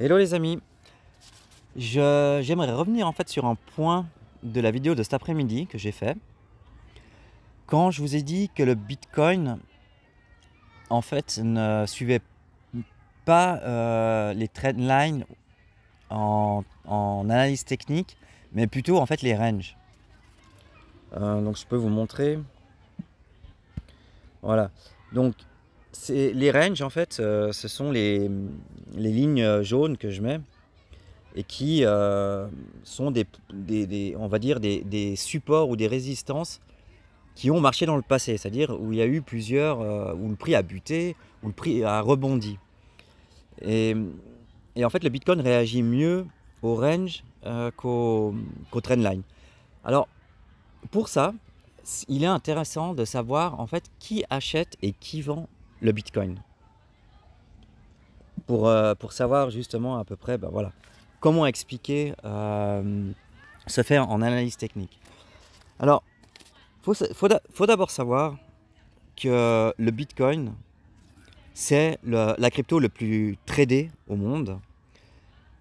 Hello les amis, j'aimerais revenir en fait sur un point de la vidéo de cet après-midi que j'ai fait. Quand je vous ai dit que le Bitcoin en fait ne suivait pas euh, les trend lines en, analyse technique, mais plutôt en fait les ranges. Euh, donc je peux vous montrer. Voilà. Donc les ranges, en fait, euh, ce sont les, les, lignes euh, jaunes que je mets et qui euh, sont des, des, on va dire des, des, supports ou des résistances qui ont marché dans le passé, c'est-à-dire où il y a eu plusieurs, où le prix a buté, où le prix a rebondi. Et, et en fait, le Bitcoin réagit mieux au range qu'aux qu line. Alors, pour ça, il est intéressant de savoir en fait qui achète et qui vend le Bitcoin. Pour, euh, pour savoir justement à peu près ben voilà, comment expliquer euh, ce se faire en analyse technique. Alors, faut, d'abord savoir que le Bitcoin, c'est la crypto le plus tradée au monde.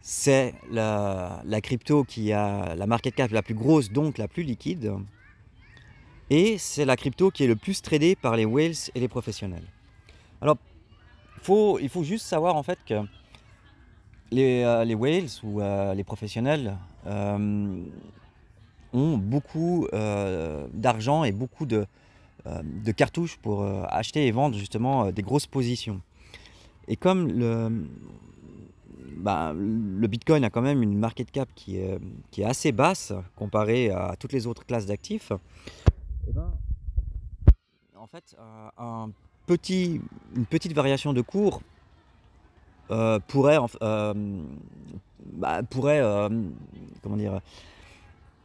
C'est la, la, crypto qui a la market cap la plus grosse, donc la plus liquide. Et c'est la crypto qui est le plus tradée par les whales et les professionnels. Alors, il faut juste savoir en fait que les, euh, whales ou euh, les professionnels euh, ont beaucoup d'argent et beaucoup de, cartouches pour acheter et vendre justement des grosses positions. Et comme bah, le, Bitcoin a quand même une market cap qui est, assez basse comparée à toutes les autres classes d'actifs, eh ben, en fait, un petit une petite variation de cours euh, pourrait, euh, bah, pourrait euh, comment dire,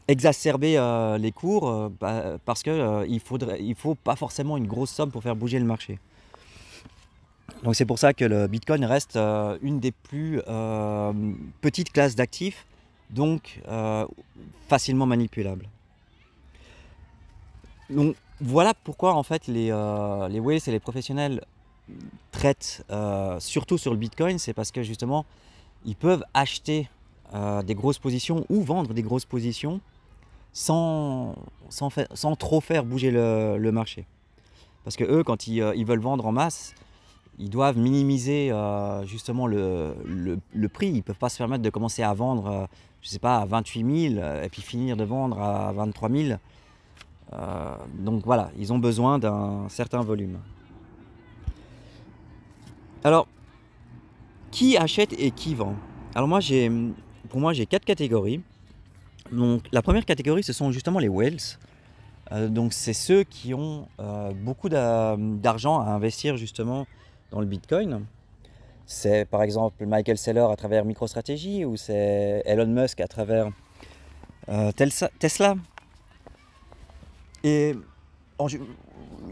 exacerber les cours bah, parce qu'il il il faut pas forcément une grosse somme pour faire bouger le marché. Donc c'est pour ça que le Bitcoin reste une des plus petites classes d'actifs, donc facilement manipulable. Donc voilà pourquoi en fait les, les et les professionnels traite euh, surtout sur le Bitcoin, c'est parce que justement, ils peuvent acheter euh, des grosses positions ou vendre des grosses positions sans, sans, trop faire bouger le, marché. Parce que eux, quand euh, ils, veulent vendre en masse, ils doivent minimiser justement le, prix. Ils ne peuvent pas se permettre de commencer à vendre, je sais pas, à 28 000 et puis finir de vendre à 23 000. donc voilà, ils ont besoin d'un certain volume. Alors, qui achète et qui vend Alors moi, j'ai, pour moi, j'ai quatre catégories. Donc, la première catégorie, ce sont justement les whales. Euh, donc, c'est ceux qui ont euh, beaucoup d'argent à investir justement dans le Bitcoin. C'est par exemple Michael Saylor à travers MicroStrategy ou c'est Elon Musk à travers euh, Tesla. Et en,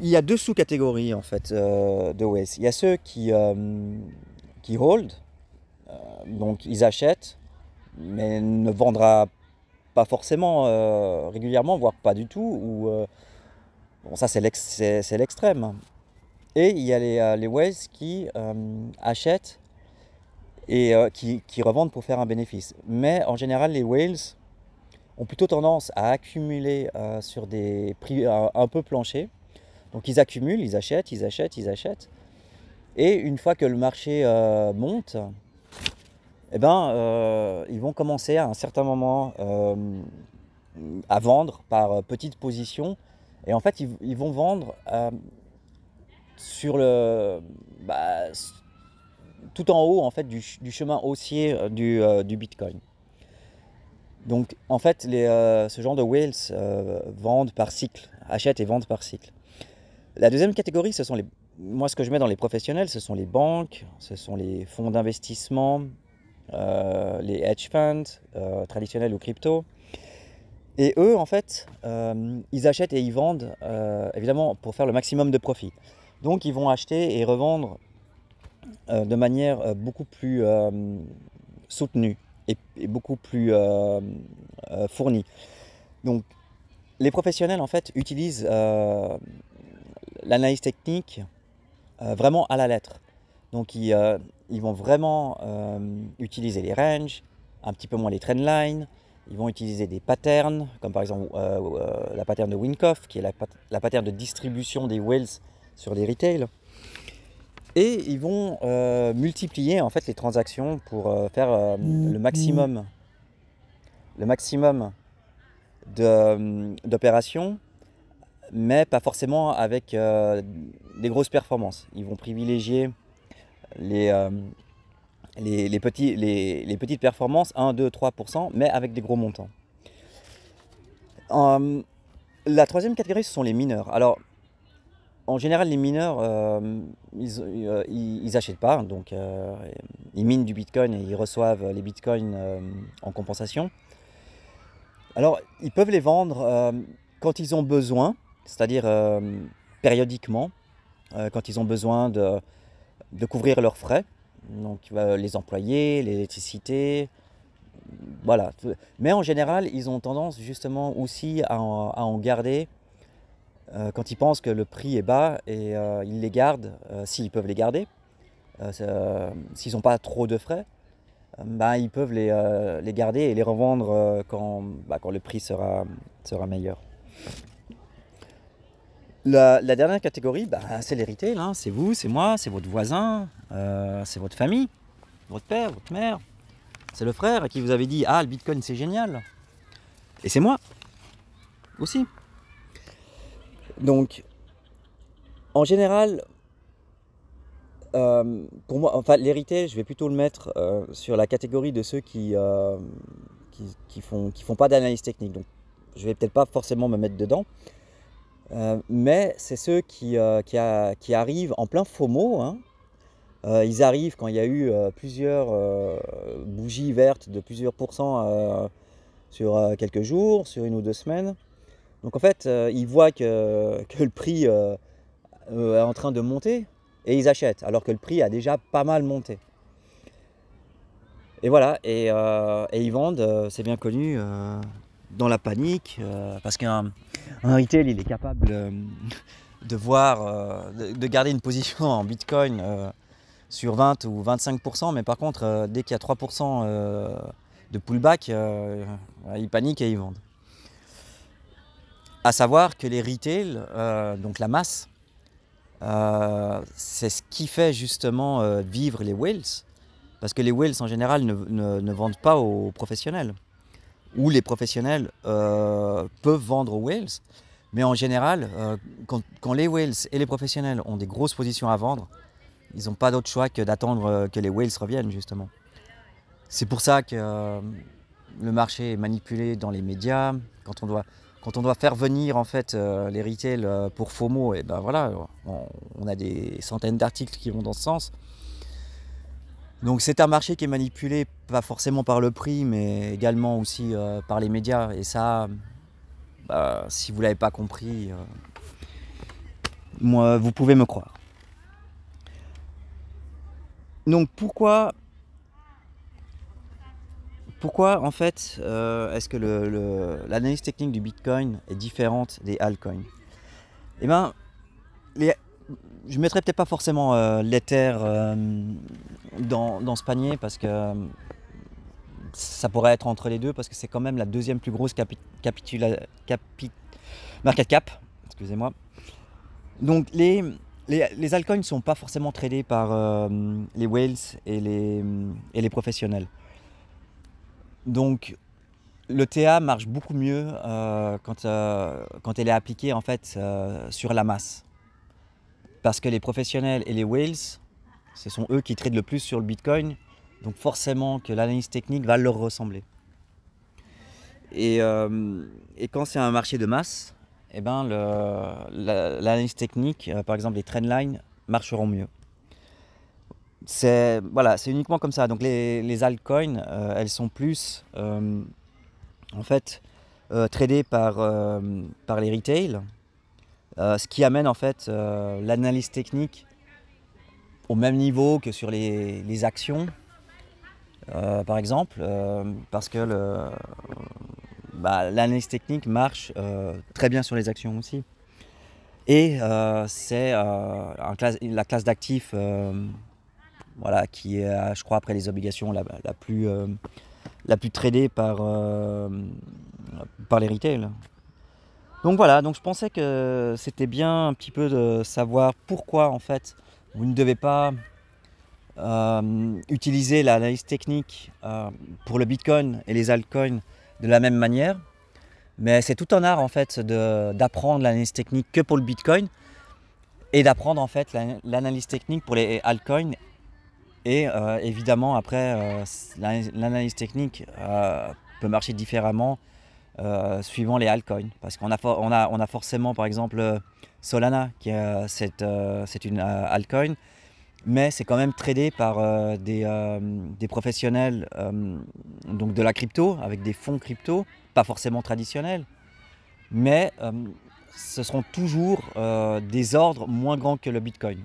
il y a deux sous-catégories en fait euh, de whales. Il y a ceux qui, euh, qui hold, euh, donc ils achètent, mais ne vendra pas forcément régulièrement, voire pas du tout. Ou, bon, ça c'est l'extrême. Et il y a les, les qui achètent et qui, qui, revendent pour faire un bénéfice. Mais en général, les whales ont plutôt tendance à accumuler sur des prix un, peu planchés donc ils accumulent, ils achètent, ils achètent, ils achètent. Et une fois que le marché euh, monte, eh ben, euh, ils vont commencer à un certain moment euh, à vendre par petites positions. Et en fait, ils, vont vendre sur le, bah, tout en haut en fait, du, chemin haussier du, Bitcoin. Donc en fait, ce genre de whales vendent par cycle, achètent et vendent par cycle. La deuxième catégorie, ce sont les... Moi, ce que je mets dans les professionnels, ce sont les banques, ce sont les fonds d'investissement, euh, les hedge funds euh, traditionnels ou crypto. Et eux, en fait, euh, ils achètent et ils vendent, évidemment, pour faire le maximum de profit. Donc, ils vont acheter et revendre de manière beaucoup plus soutenue et, beaucoup plus fournie. Donc, les professionnels, en fait, utilisent l'analyse technique euh, vraiment à la lettre. Donc ils, euh, ils vont vraiment euh, utiliser les ranges, un petit peu moins les trend trendlines, ils vont utiliser des patterns, comme par exemple la pattern de Winkoff, qui est la, la, pattern de distribution des whales sur les retails. Et ils vont multiplier en fait les transactions pour faire mm-hmm. le maximum, le maximum d'opérations mais pas forcément avec euh, des grosses performances. Ils vont privilégier les, euh, les, petits, les, petites performances, 1, 2, 3%, mais avec des gros montants. Euh, la troisième catégorie, ce sont les mineurs. Alors, en général, les mineurs, ils n'achètent pas, donc ils minent du Bitcoin et ils reçoivent les Bitcoins en compensation. Alors, ils peuvent les vendre quand ils ont besoin, c'est-à-dire euh, périodiquement, euh, quand ils ont besoin de, couvrir leurs frais, donc euh, les employés, l'électricité, voilà. Mais en général, ils ont tendance justement aussi à en, garder quand ils pensent que le prix est bas et ils les gardent, s'ils peuvent les garder, s'ils n'ont pas trop de frais. Ben, ils peuvent les, garder et les revendre bah, quand, le prix sera meilleur. La, dernière catégorie, bah, c'est l'hérité, là, c'est vous, c'est moi, c'est votre voisin, euh, c'est votre famille, votre père, votre mère, c'est le frère à qui vous avez dit Ah, le bitcoin c'est génial. Et c'est moi aussi. Donc, en général, euh, pour moi, enfin, l'hérité, je vais plutôt le mettre euh, sur la catégorie de ceux qui ne qui, qui font, qui font pas d'analyse technique. Donc, je vais peut-être pas forcément me mettre dedans. Euh, mais c'est ceux qui, euh, qui, arrivent en plein FOMO. Hein. Euh, ils arrivent quand il y a eu plusieurs bougies vertes de plusieurs pourcents sur quelques jours, sur une ou deux semaines. Donc en fait, ils voient que, le prix est en train de monter et ils achètent, alors que le prix a déjà pas mal monté. Et voilà, et ils vendent, c'est bien connu, dans la panique, euh, parce qu'un retail, il est capable euh, de voir, euh, de, garder une position en Bitcoin sur 20 ou 25%, mais par contre, dès qu'il y a 3% de pullback, il panique et il vendent. À savoir que les retails, donc la masse, c'est ce qui fait justement vivre les whales, parce que les whales en général ne vendent pas aux professionnels où les professionnels euh, peuvent vendre aux whales. Mais en général, euh, quand, les whales et les professionnels ont des grosses positions à vendre, ils n'ont pas d'autre choix que d'attendre euh, que les whales reviennent, justement. C'est pour ça que le marché est manipulé dans les médias. Quand on doit, faire venir en fait les retails pour FOMO, et eh ben voilà, on a des centaines d'articles qui vont dans ce sens. Donc c'est un marché qui est manipulé, pas forcément par le prix, mais également aussi euh, par les médias. Et ça, bah, si vous ne l'avez pas compris, euh, moi, vous pouvez me croire. Donc pourquoi, pourquoi en fait, euh, est-ce que l'analyse le, l'analyse technique du Bitcoin est différente des altcoins Eh bien, les je mettrais peut-être pas forcément euh, l'Ether euh, dans, ce panier parce que ça pourrait être entre les deux parce que c'est quand même la deuxième plus grosse capi, market cap. Excusez-moi. Donc les, les, les altcoins ne sont pas forcément tradés par euh, les whales et les, et les professionnels. Donc le TA marche beaucoup mieux quand, quand elle est appliquée en fait sur la masse parce que les professionnels et les whales, ce sont eux qui tradent le plus sur le Bitcoin, donc forcément que l'analyse technique va leur ressembler. Et, euh, quand c'est un marché de masse, eh ben l'analyse technique, euh, par exemple les trend lines, marcheront mieux. C'est voilà, c'est uniquement comme ça. Donc les, altcoins, euh, elles sont plus en fait tradées par, par les retail, euh, ce qui amène en fait euh, l'analyse technique au même niveau que sur les, actions, euh, par exemple, parce que bah, l'analyse technique marche très bien sur les actions aussi. Et c'est la classe d'actifs voilà, qui est, je crois, après les obligations, la, plus, la plus tradée par, par les retails. Donc voilà, je pensais que c'était bien un petit peu de savoir pourquoi en fait vous ne devez pas euh, utiliser l'analyse technique euh, pour le Bitcoin et les altcoins de la même manière. Mais c'est tout un art en fait d'apprendre l'analyse technique que pour le Bitcoin et d'apprendre en fait l'analyse technique pour les altcoins et euh, évidemment après l'analyse technique peut marcher différemment euh, suivant les altcoins. Parce qu'on a, on a, on a forcément, par exemple, euh, Solana, qui est euh, c'est, une altcoin, mais c'est quand même tradé par des, des, professionnels donc de la crypto, avec des fonds crypto, pas forcément traditionnels. Mais ce seront toujours des ordres moins grands que le Bitcoin.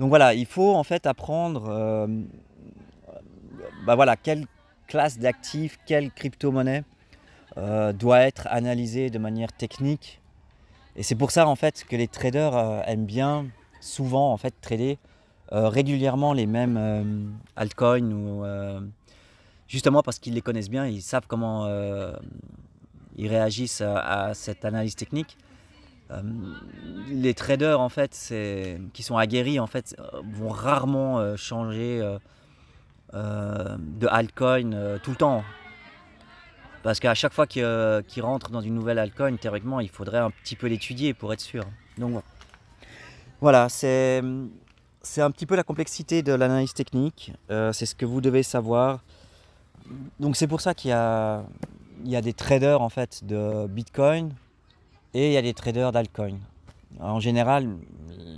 Donc voilà, il faut en fait apprendre bah voilà, quelle classe d'actifs, quelle crypto-monnaie euh, doit être analysé de manière technique. Et c'est pour ça en fait que les traders euh, aiment bien souvent en fait trader euh, régulièrement les mêmes altcoins ou justement parce qu'ils les connaissent bien, ils savent comment ils réagissent à, cette analyse technique. les traders en fait qui sont aguerris en fait vont rarement changer de altcoin tout le temps parce qu'à chaque fois qu'il euh, rentre dans une nouvelle altcoin, théoriquement, il faudrait un petit peu l'étudier pour être sûr. Donc voilà, c'est un petit peu la complexité de l'analyse technique. Euh, c'est ce que vous devez savoir. Donc c'est pour ça qu'il y, a, y des traders en fait de Bitcoin et il y a des traders d'altcoin. En général,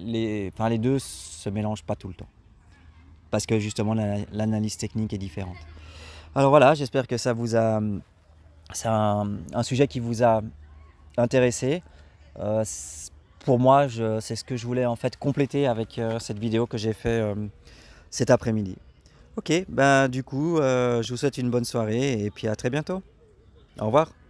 les, enfin, les deux se mélangent pas tout le temps. Parce que justement, l'analyse technique est différente. Alors voilà, j'espère que ça vous a c'est un, sujet qui vous a intéressé. Euh, pour moi, c'est ce que je voulais en fait compléter avec euh, cette vidéo que j'ai fait euh, cet après-midi. Ok, ben du coup, je vous souhaite une bonne soirée et puis à très bientôt. Au revoir.